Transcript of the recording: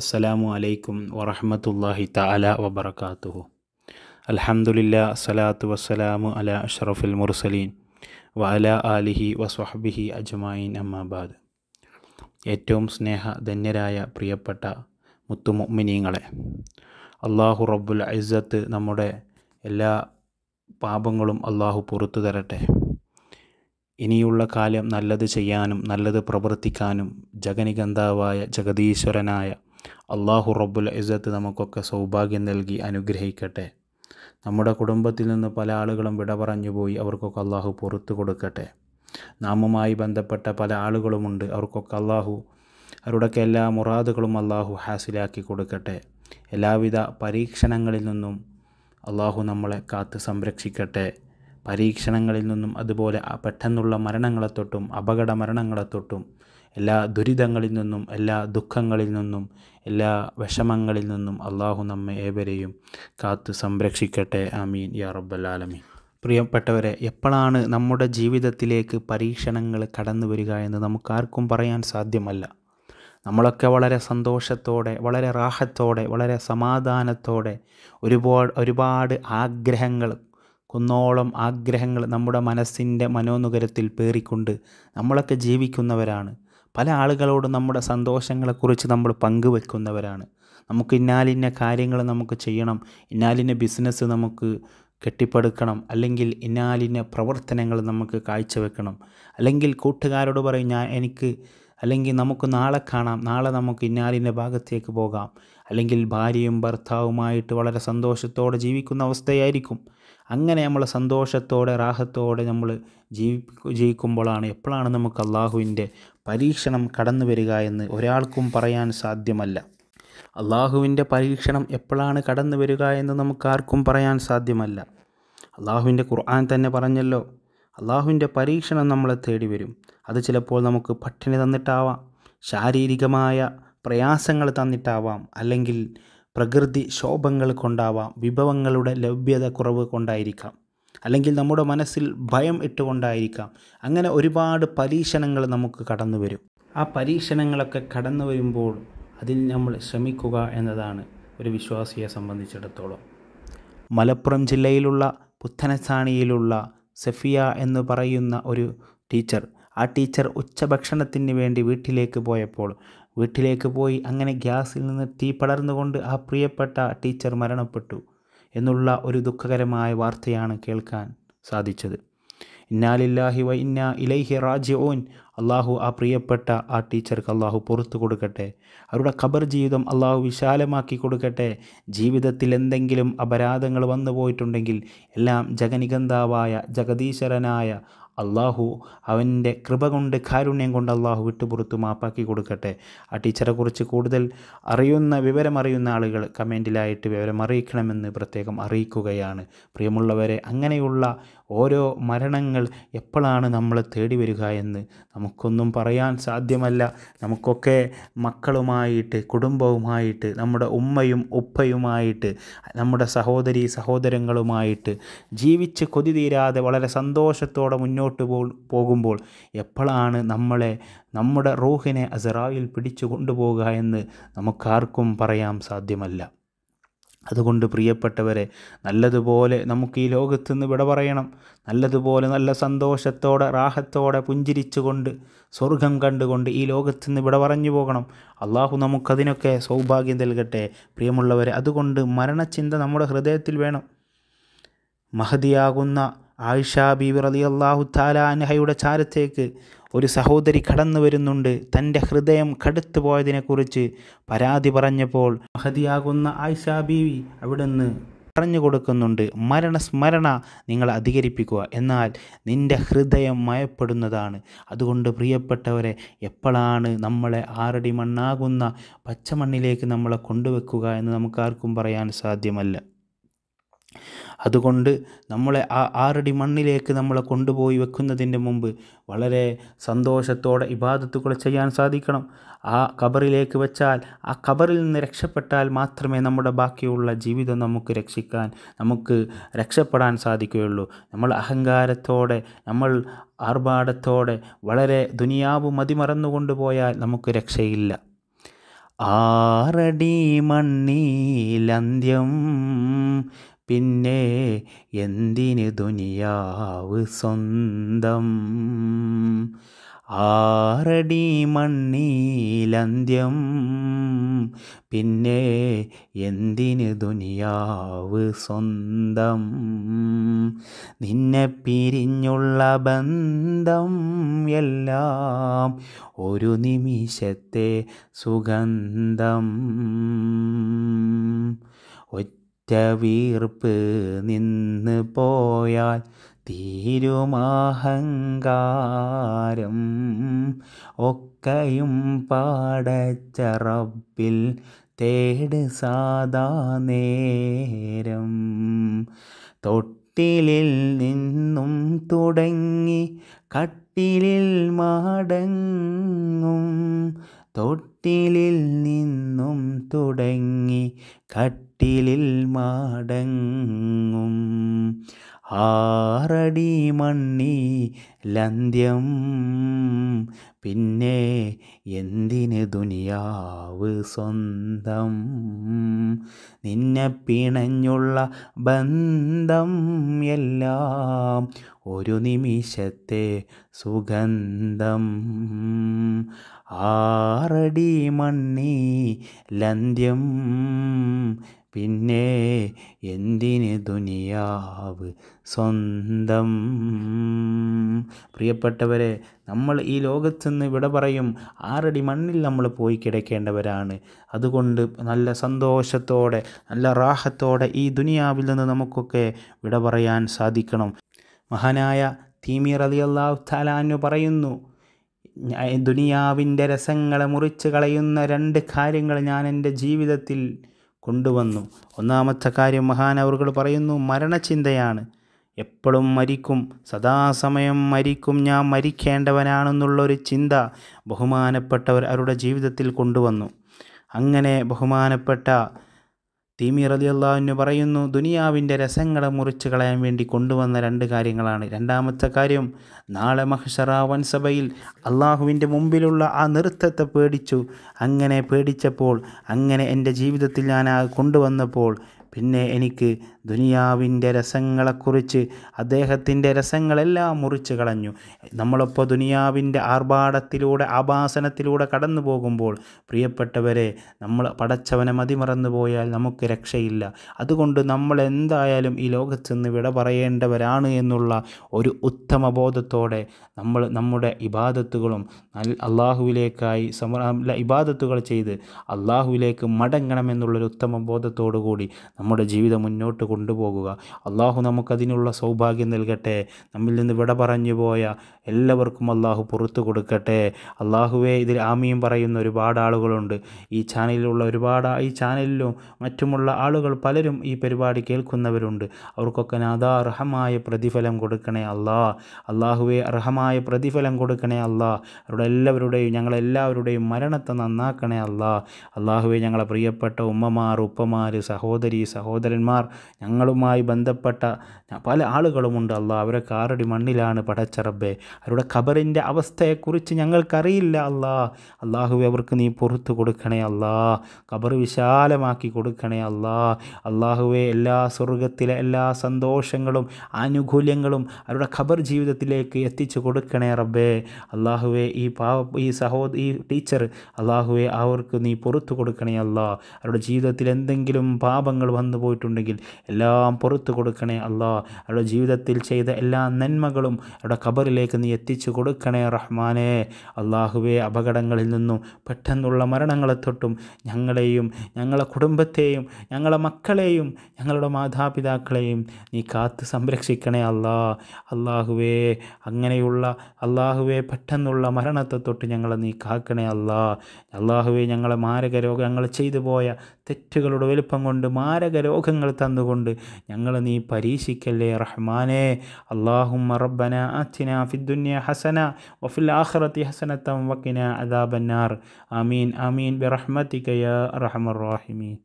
അസ്സലാമു അലൈക്കും വറഹമത്തല്ലാഹി തഅല വബർക്കാത്തുഹു അൽഹംദുലില്ലാ അസ്സലാത്തു വസ്സലാമു അല അഷറഫുൽ മുർസലീൻ വഅല ആലിഹി വസ്വഹബിഹി അജ്മായിൻ അമ്മാബാദ് ഏറ്റവും സ്നേഹ ധന്യരായ പ്രിയപ്പെട്ട മുത്തുമൊമിനീങ്ങളെ അള്ളാഹു റബ്ബുൽ ഐസത്ത് നമ്മുടെ എല്ലാ പാപങ്ങളും അള്ളാഹു പുറത്തു തരട്ടെ ഇനിയുള്ള കാലം നല്ലത് ചെയ്യാനും നല്ലത് പ്രവർത്തിക്കാനും ജഗനികന്താവായ ജഗദീശ്വരനായ അള്ളാഹു റബ്ബുൽ ഇസത്ത് നമുക്കൊക്കെ സൗഭാഗ്യം നൽകി അനുഗ്രഹിക്കട്ടെ നമ്മുടെ കുടുംബത്തിൽ നിന്ന് പല ആളുകളും വിട പോയി അവർക്കൊക്കെ അള്ളാഹു പുറത്തു കൊടുക്കട്ടെ നാമുമായി ബന്ധപ്പെട്ട പല ആളുകളുമുണ്ട് അവർക്കൊക്കെ അള്ളാഹു അവരുടെയൊക്കെ എല്ലാ മുറാദുകളും അള്ളാഹു ഹാസിലാക്കി കൊടുക്കട്ടെ എല്ലാവിധ പരീക്ഷണങ്ങളിൽ നിന്നും അള്ളാഹു നമ്മളെ കാത്ത് സംരക്ഷിക്കട്ടെ പരീക്ഷണങ്ങളിൽ നിന്നും അതുപോലെ പെട്ടെന്നുള്ള മരണങ്ങളെ തൊട്ടും അപകട മരണങ്ങളെ തൊട്ടും എല്ലാ ദുരിതങ്ങളിൽ നിന്നും എല്ലാ ദുഃഖങ്ങളിൽ നിന്നും എല്ലാ വിഷമങ്ങളിൽ നിന്നും അള്ളാഹു നമ്മെ ഏവരെയും കാത്തു സംരക്ഷിക്കട്ടെ ആമീൻ യാ റബ്ബൽ ആലമീൻ പ്രിയപ്പെട്ടവരെ എപ്പോഴാണ് നമ്മുടെ ജീവിതത്തിലേക്ക് പരീക്ഷണങ്ങൾ കടന്നു വരിക എന്ന് നമുക്കാർക്കും പറയാൻ സാധ്യമല്ല നമ്മളൊക്കെ വളരെ സന്തോഷത്തോടെ വളരെ റാഹത്തോടെ വളരെ സമാധാനത്തോടെ ഒരുപാട് ഒരുപാട് ആഗ്രഹങ്ങൾ കുന്നോളം ആഗ്രഹങ്ങൾ നമ്മുടെ മനസ്സിൻ്റെ മനോനുകരത്തിൽ പേറിക്കൊണ്ട് നമ്മളൊക്കെ ജീവിക്കുന്നവരാണ് പല ആളുകളോടും നമ്മുടെ സന്തോഷങ്ങളെക്കുറിച്ച് നമ്മൾ പങ്കുവെക്കുന്നവരാണ് നമുക്ക് ഇന്നാലിന്ന കാര്യങ്ങൾ നമുക്ക് ചെയ്യണം ഇന്നാലിന്ന ബിസിനസ് നമുക്ക് കെട്ടിപ്പടുക്കണം അല്ലെങ്കിൽ ഇന്നാലിന്ന പ്രവർത്തനങ്ങൾ നമുക്ക് കാഴ്ചവെക്കണം അല്ലെങ്കിൽ കൂട്ടുകാരോട് പറയും ഞാൻ എനിക്ക് അല്ലെങ്കിൽ നമുക്ക് നാളെ കാണാം നാളെ നമുക്ക് ഇന്നാലിൻ്റെ ഭാഗത്തേക്ക് പോകാം അല്ലെങ്കിൽ ഭാര്യയും ഭർത്താവുമായിട്ട് വളരെ സന്തോഷത്തോടെ ജീവിക്കുന്ന അവസ്ഥയായിരിക്കും അങ്ങനെ നമ്മൾ സന്തോഷത്തോടെ റാഹത്തോടെ നമ്മൾ ജീവി ജീവിക്കുമ്പോഴാണ് എപ്പോഴാണ് നമുക്ക് അള്ളാഹുവിൻ്റെ പരീക്ഷണം കടന്നു വരിക എന്ന് ഒരാൾക്കും പറയാൻ സാധ്യമല്ല അള്ളാഹുവിൻ്റെ പരീക്ഷണം എപ്പോഴാണ് കടന്നു വരിക എന്ന് നമുക്കാർക്കും പറയാൻ സാധ്യമല്ല അള്ളാഹുവിൻ്റെ ഖുർആൻ തന്നെ പറഞ്ഞല്ലോ അള്ളാഹുവിൻ്റെ പരീക്ഷണം നമ്മളെ തേടി വരും അത് ചിലപ്പോൾ നമുക്ക് പട്ടിണി തന്നിട്ടാവാം ശാരീരികമായ പ്രയാസങ്ങൾ തന്നിട്ടാവാം അല്ലെങ്കിൽ പ്രകൃതി ശോഭങ്ങൾ കൊണ്ടാവാം വിഭവങ്ങളുടെ ലഭ്യത കുറവ് കൊണ്ടായിരിക്കാം അല്ലെങ്കിൽ നമ്മുടെ മനസ്സിൽ ഭയം ഇട്ടുകൊണ്ടായിരിക്കാം അങ്ങനെ ഒരുപാട് പരീക്ഷണങ്ങൾ നമുക്ക് കടന്നു വരും ആ പരീക്ഷണങ്ങളൊക്കെ കടന്നു വരുമ്പോൾ അതിൽ നമ്മൾ ശ്രമിക്കുക എന്നതാണ് ഒരു വിശ്വാസിയെ സംബന്ധിച്ചിടത്തോളം മലപ്പുറം ജില്ലയിലുള്ള പുത്തനസ്ഥാണിയിലുള്ള സെഫിയ എന്ന് പറയുന്ന ഒരു ടീച്ചർ ആ ടീച്ചർ ഉച്ചഭക്ഷണത്തിന് വേണ്ടി വീട്ടിലേക്ക് പോയപ്പോൾ വീട്ടിലേക്ക് പോയി അങ്ങനെ ഗ്യാസിൽ നിന്ന് തീ പടർന്നുകൊണ്ട് ആ പ്രിയപ്പെട്ട ടീച്ചർ മരണപ്പെട്ടു എന്നുള്ള ഒരു ദുഃഖകരമായ വാർത്തയാണ് കേൾക്കാൻ സാധിച്ചത് ഇന്നാലില്ലാഹി വ ഇന്ന ഇലൈഹി റാജ്യ ഓൻ അള്ളാഹു ആ പ്രിയപ്പെട്ട ആ ടീച്ചർക്ക് അള്ളാഹു പുറത്തു കൊടുക്കട്ടെ അവരുടെ ഖബർ ജീവിതം അള്ളാഹു വിശാലമാക്കി കൊടുക്കട്ടെ ജീവിതത്തിൽ എന്തെങ്കിലും അപരാധങ്ങൾ വന്നു പോയിട്ടുണ്ടെങ്കിൽ എല്ലാം ജഗനികന്താവായ ജഗദീശ്വരനായ അള്ളാഹു അവൻ്റെ കൃപ കൊണ്ട് കാരുണ്യം കൊണ്ട് അള്ളാഹു വിട്ടുപുറത്തു മാപ്പാക്കി കൊടുക്കട്ടെ ആ ടീച്ചറെക്കുറിച്ച് കൂടുതൽ അറിയുന്ന വിവരമറിയുന്ന ആളുകൾ കമൻറ്റിലായിട്ട് വിവരം പ്രത്യേകം അറിയിക്കുകയാണ് പ്രിയമുള്ളവരെ അങ്ങനെയുള്ള ഓരോ മരണങ്ങൾ എപ്പോഴാണ് നമ്മളെ തേടി വരിക എന്ന് നമുക്കൊന്നും പറയാൻ സാധ്യമല്ല നമുക്കൊക്കെ മക്കളുമായിട്ട് കുടുംബവുമായിട്ട് നമ്മുടെ ഉമ്മയും ഉപ്പയുമായിട്ട് നമ്മുടെ സഹോദരി സഹോദരങ്ങളുമായിട്ട് ജീവിച്ച് കൊതി തീരാതെ വളരെ സന്തോഷത്തോടെ മുന്നോട്ട് പോകുമ്പോൾ എപ്പോഴാണ് നമ്മളെ നമ്മുടെ റൂഹിനെ അസറായിൽ പിടിച്ചു കൊണ്ടുപോകുക എന്ന് നമുക്കാർക്കും പറയാൻ സാധ്യമല്ല അതുകൊണ്ട് പ്രിയപ്പെട്ടവരെ നല്ലതുപോലെ നമുക്ക് ഈ ലോകത്ത് നിന്ന് വിട പറയണം നല്ലതുപോലെ നല്ല സന്തോഷത്തോടെ റാഹത്തോടെ പുഞ്ചിരിച്ചുകൊണ്ട് സ്വർഗം കണ്ടുകൊണ്ട് ഈ ലോകത്ത് നിന്ന് വിട പറഞ്ഞു പോകണം അള്ളാഹു നമുക്കതിനൊക്കെ സൗഭാഗ്യം നൽകട്ടെ പ്രിയമുള്ളവരെ അതുകൊണ്ട് മരണചിന്ത നമ്മുടെ ഹൃദയത്തിൽ വേണം മഹതിയാകുന്ന ആയിഷ ബീബി അലി അള്ളാഹു താലാൻഹയുടെ ചാരത്തേക്ക് ഒരു സഹോദരി കടന്നു വരുന്നുണ്ട് തൻ്റെ ഹൃദയം കടുത്തു പോയതിനെക്കുറിച്ച് പരാതി പറഞ്ഞപ്പോൾ മഹതിയാകുന്ന ആയിഷ ബീവി അവിടുന്ന് പറഞ്ഞു കൊടുക്കുന്നുണ്ട് മരണസ്മരണ നിങ്ങൾ അധികരിപ്പിക്കുക എന്നാൽ നിൻ്റെ ഹൃദയം മയപ്പെടുന്നതാണ് അതുകൊണ്ട് പ്രിയപ്പെട്ടവരെ എപ്പോഴാണ് നമ്മളെ ആറടി മണ്ണാകുന്ന പച്ചമണ്ണിലേക്ക് നമ്മളെ കൊണ്ടുവെക്കുക എന്ന് നമുക്കാർക്കും പറയാൻ സാധ്യമല്ല അതുകൊണ്ട് നമ്മളെ ആ ആറടി മണ്ണിലേക്ക് നമ്മളെ കൊണ്ടുപോയി വെക്കുന്നതിൻ്റെ മുമ്പ് വളരെ സന്തോഷത്തോടെ ഇബാദത്തുകൾ ചെയ്യാൻ സാധിക്കണം ആ കബറിലേക്ക് വെച്ചാൽ ആ കബറിൽ നിന്ന് രക്ഷപ്പെട്ടാൽ മാത്രമേ നമ്മുടെ ബാക്കിയുള്ള ജീവിതം നമുക്ക് രക്ഷിക്കാൻ നമുക്ക് രക്ഷപ്പെടാൻ സാധിക്കുകയുള്ളൂ നമ്മൾ അഹങ്കാരത്തോടെ നമ്മൾ ആർഭാടത്തോടെ വളരെ ദുനിയാവ് മതിമറന്നുകൊണ്ടു പോയാൽ നമുക്ക് രക്ഷയില്ല ആറടി മണ്ണിലന്ത്യം പിന്നെ എന്തിന് ദുനിയാവ് സ്വന്തം ആറടി മണ്ണീലന്ത്യം പിന്നെ എന്തിന് ദുനിയാവ് സ്വന്തം നിന്നെ പിരിഞ്ഞുള്ള ബന്ധം എല്ലാം ഒരു നിമിഷത്തെ സുഗന്ധം ഒറ്റ വീർപ്പ് നിന്ന് പോയാൽ തീരുമാഹങ്കാരം ഒക്കെയും പാടച്ചറപ്പിൽ തേട് സാധാ നേരം തൊട്ടിലിൽ നിന്നും തുടങ്ങി കട്ടിലിൽ മാടങ്ങും തൊട്ടിലിൽ നിന്നും തുടങ്ങി കട്ടിലിൽ മാടങ്ങും ആറടി മണ്ണി ലന്ധ്യം പിന്നെ എന്തിന് ദുനിയാവ് സ്വന്തം നിന്നെ പിണഞ്ഞുള്ള ബന്ധം എല്ലാം ഒരു നിമിഷത്തെ സുഗന്ധം ആറടി മണ്ണി ലന്ധ്യം പിന്നെ എന്തിന് ദുനിയാവ് സ്വന്തം പ്രിയപ്പെട്ടവരെ നമ്മൾ ഈ ലോകത്തു നിന്ന് ഇവിടെ പറയും ആറടി മണ്ണിൽ നമ്മൾ പോയി കിടക്കേണ്ടവരാണ് അതുകൊണ്ട് നല്ല സന്തോഷത്തോടെ നല്ല റാഹത്തോടെ ഈ ദുനിയാവിൽ നിന്ന് നമുക്കൊക്കെ വിട പറയാൻ സാധിക്കണം മഹാനായ തീമീർ അലി അള്ളാഹു താലാനു പറയുന്നു ദുനിയാവിൻ്റെ രസങ്ങളെ മുറിച്ച് കളയുന്ന രണ്ട് കാര്യങ്ങൾ ഞാൻ എൻ്റെ ജീവിതത്തിൽ കൊണ്ടുവന്നു ഒന്നാമത്തെ കാര്യം മഹാൻ അവർ പറയുന്നു മരണചിന്തയാണ് എപ്പോഴും മരിക്കും സദാസമയം മരിക്കും ഞാൻ മരിക്കേണ്ടവനാണെന്നുള്ളൊരു ചിന്ത ബഹുമാനപ്പെട്ടവർ അവരുടെ ജീവിതത്തിൽ കൊണ്ടുവന്നു അങ്ങനെ ബഹുമാനപ്പെട്ട തീമി റതിയല്ലാവിന് പറയുന്നു ദുനിയാവിൻ്റെ രസങ്ങളെ മുറിച്ച് കളയാൻ വേണ്ടി കൊണ്ടുവന്ന രണ്ട് കാര്യങ്ങളാണ് രണ്ടാമത്തെ കാര്യം നാളെ മഹ്ഷറാവൻ സഭയിൽ അള്ളാഹുവിൻ്റെ മുമ്പിലുള്ള ആ നൃത്തത്തെ പേടിച്ചു അങ്ങനെ പേടിച്ചപ്പോൾ അങ്ങനെ എൻ്റെ ജീവിതത്തിൽ ഞാൻ ആ കൊണ്ടുവന്നപ്പോൾ പിന്നെ എനിക്ക് ദുനിയാവിൻ്റെ രസങ്ങളെക്കുറിച്ച് അദ്ദേഹത്തിൻ്റെ രസങ്ങളെല്ലാം മുറിച്ച് കളഞ്ഞു നമ്മളിപ്പോൾ ദുനിയാവിൻ്റെ ആർഭാടത്തിലൂടെ ആഭാസനത്തിലൂടെ കടന്നു പോകുമ്പോൾ പ്രിയപ്പെട്ടവരെ നമ്മൾ പടച്ചവനെ മതിമറന്നു പോയാൽ നമുക്ക് രക്ഷയില്ല അതുകൊണ്ട് നമ്മൾ എന്തായാലും ഈ ലോകത്ത് നിന്ന് വിട പറയേണ്ടവരാണ് എന്നുള്ള ഒരു ഉത്തമ ബോധത്തോടെ നമ്മൾ നമ്മുടെ ഇബാദത്തുകളും അള്ളാഹുവിലേക്കായി സമ ഇബാദത്തുകൾ ചെയ്ത് അള്ളാഹുവിലേക്ക് മടങ്ങണമെന്നുള്ളൊരു ഉത്തമ ബോധത്തോടു കൂടി നമ്മുടെ ജീവിതം മുന്നോട്ട് കൊണ്ടുപോകുക അള്ളാഹു നമുക്കതിനുള്ള സൗഭാഗ്യം നൽകട്ടെ നമ്മിൽ നിന്ന് വിട പറഞ്ഞു പോയ എല്ലാവർക്കും അള്ളാഹു പുറത്തു കൊടുക്കട്ടെ അള്ളാഹുവെ ഇതിൽ ആമിയും പറയുന്ന ഒരുപാട് ആളുകളുണ്ട് ഈ ചാനലിലുള്ള ഒരുപാട് ഈ ചാനലിലും മറ്റുമുള്ള ആളുകൾ പലരും ഈ പരിപാടി കേൾക്കുന്നവരുണ്ട് അവർക്കൊക്കെ നാദാ അർഹമായ പ്രതിഫലം കൊടുക്കണേ അല്ലാ അള്ളാഹുവെ അർഹമായ പ്രതിഫലം കൊടുക്കണേ അല്ലാ അവരുടെ എല്ലാവരുടെയും ഞങ്ങളെല്ലാവരുടെയും മരണത്തെ നന്നാക്കണേ അല്ലാ അള്ളാഹുവെ ഞങ്ങളെ പ്രിയപ്പെട്ട ഉമ്മമാർ ഉപ്പമാർ സഹോദരി സഹോദരന്മാർ ഞങ്ങളുമായി ബന്ധപ്പെട്ട പല ആളുകളുമുണ്ട് അള്ളാഹ് അവരെ കാറടി മണ്ണിലാണ് പടച്ചറബേ അവരുടെ ഖബറിൻ്റെ അവസ്ഥയെക്കുറിച്ച് ഞങ്ങൾക്കറിയില്ല അല്ലാ അള്ളാഹു അവർക്ക് നീ പുറത്തു കൊടുക്കണേ അല്ലാ ഖബർ വിശാലമാക്കി കൊടുക്കണേ അല്ലാ അള്ളാഹുവെ എല്ലാ സ്വർഗത്തിലെ എല്ലാ സന്തോഷങ്ങളും ആനുകൂല്യങ്ങളും അവരുടെ ഖബർ ജീവിതത്തിലേക്ക് എത്തിച്ചു കൊടുക്കണേ റബ്ബേ അള്ളാഹുവെ ഈ പാവ ഈ സഹോദ ഈ ടീച്ചർ അള്ളാഹുവെ അവർക്ക് നീ പുറത്തു കൊടുക്കണേ അല്ലാ അവരുടെ ജീവിതത്തിൽ എന്തെങ്കിലും പാപങ്ങൾ മറന്നു പോയിട്ടുണ്ടെങ്കിൽ എല്ലാം പുറത്തു കൊടുക്കണേ അള്ളാ അവരുടെ ജീവിതത്തിൽ ചെയ്ത എല്ലാ നന്മകളും അവരുടെ ഖബറിലേക്ക് നീ എത്തിച്ചു കൊടുക്കണേ റഹ്മാനെ അള്ളാഹുവെ അപകടങ്ങളിൽ നിന്നും പെട്ടെന്നുള്ള മരണങ്ങളെ തൊട്ടും ഞങ്ങളെയും ഞങ്ങളെ കുടുംബത്തെയും ഞങ്ങളെ മക്കളെയും ഞങ്ങളുടെ മാതാപിതാക്കളെയും നീ കാത്ത് സംരക്ഷിക്കണേ അല്ലാ അള്ളാഹുവേ അങ്ങനെയുള്ള അള്ളാഹുവെ പെട്ടെന്നുള്ള മരണത്തെ തൊട്ട് ഞങ്ങളെ നീ കാക്കണേ അല്ലാ അള്ളാഹുവെ ഞങ്ങളെ മാരക രോഗങ്ങൾ ചെയ്തു പോയ തെറ്റുകളുടെ വലുപ്പം കൊണ്ട് മാരക പരലോകങ്ങൾ തന്നുകൊണ്ട് ഞങ്ങളെ നീ പരീക്ഷിക്കല്ലേ റഹ്മാനെ അള്ളാഹുമ്മ റബ്ബന അച്ഛന ഫിദ്ദുന്യ ഹസന വഫിൽ ആഹ്റത്തി ഹസനത്തം വക്കിന അദാബന്നാർ ആമീൻ ആമീൻ ബിറഹ്മത്തിക്കയ റഹ്മർ റാഹിമീൻ